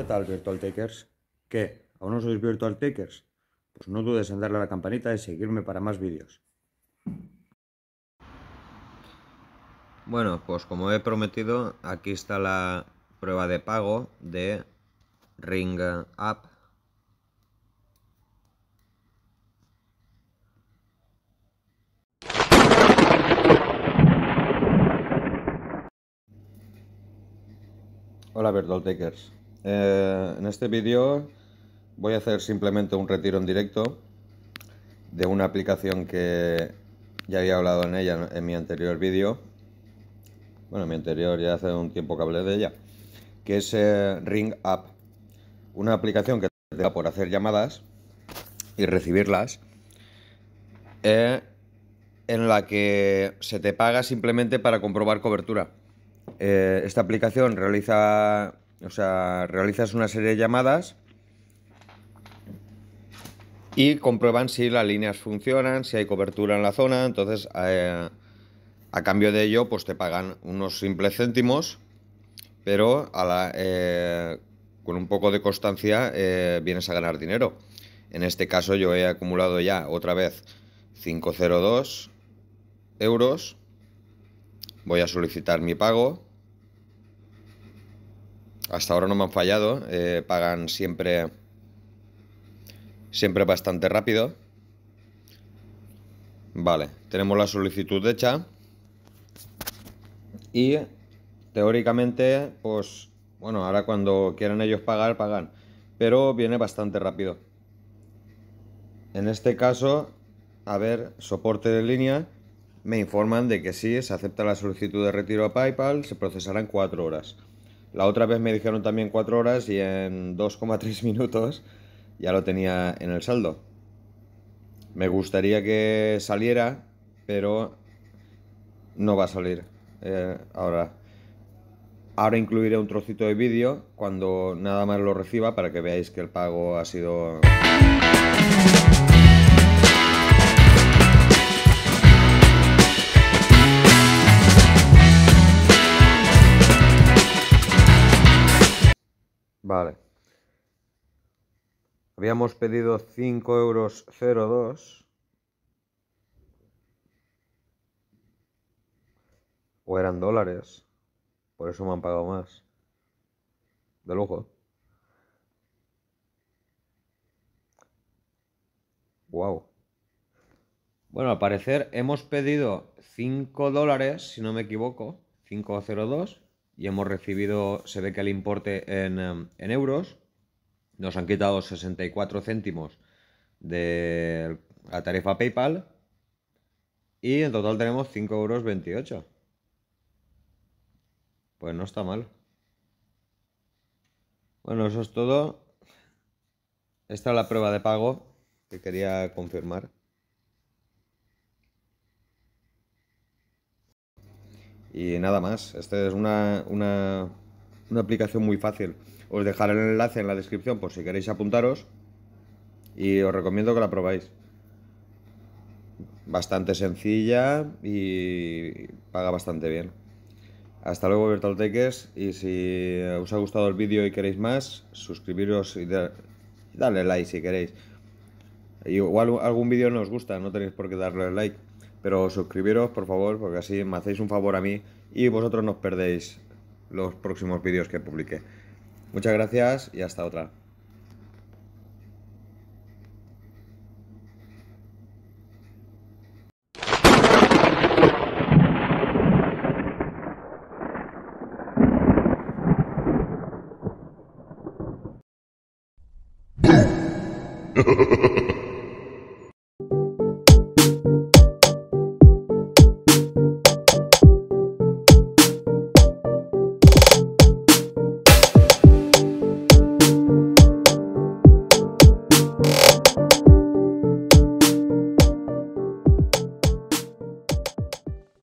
¿Qué tal, Virtual Takers? ¿Qué? ¿Aún no sois Virtual Takers? Pues no dudes en darle a la campanita y seguirme para más vídeos. Bueno, pues como he prometido, aquí está la prueba de pago de Ring App. Hola, Virtual Takers. Eh, en este vídeo voy a hacer simplemente un retiro en directo de una aplicación que ya había hablado en ella en mi anterior vídeo. Bueno, en mi anterior ya hace un tiempo que hablé de ella. Que es eh, Ring App. Una aplicación que te da por hacer llamadas y recibirlas. Eh, en la que se te paga simplemente para comprobar cobertura. esta aplicación realiza o sea, realizas una serie de llamadas y comprueban si las líneas funcionan, si hay cobertura en la zona. Entonces, eh, a cambio de ello, pues te pagan unos simples céntimos, pero eh, con un poco de constancia eh, vienes a ganar dinero. En este caso yo he acumulado ya otra vez 502 euros. Voy a solicitar mi pago. Hasta ahora no me han fallado, eh, pagan siempre, siempre bastante rápido. Vale, tenemos la solicitud hecha y teóricamente, pues bueno, ahora cuando quieran ellos pagar, pagan, pero viene bastante rápido. En este caso, a ver, soporte de línea, me informan de que sí, se acepta la solicitud de retiro a PayPal, se procesará en 4 horas. La otra vez me dijeron también 4 horas y en 2,3 minutos ya lo tenía en el saldo. Me gustaría que saliera, pero no va a salir eh, ahora. Ahora incluiré un trocito de vídeo cuando nada más lo reciba para que veáis que el pago ha sido... Vale. Habíamos pedido 5 euros 02. O eran dólares. Por eso me han pagado más. De lujo. Wow. Bueno, al parecer hemos pedido 5 dólares, si no me equivoco. 502 y hemos recibido, se ve que el importe en, em, euros, nos han quitado 64 céntimos de la tarifa PayPal y en total tenemos 5,28 euros. Pues no está mal. Bueno, eso es todo. Esta es la prueba de pago que quería confirmar. Y nada más, esta es una, aplicación muy fácil. Os dejaré el enlace en la descripción por si queréis apuntaros y os recomiendo que la probáis. Bastante sencilla y paga bastante bien. Hasta luego Virtual y si os ha gustado el vídeo y queréis más, suscribiros y, darle like si queréis. Igual algún vídeo no os gusta, no tenéis por qué darle like. Pero suscribiros, por favor, porque así me hacéis un favor a mí y vosotros no os perdéis los próximos vídeos que publique. Muchas gracias y hasta otra.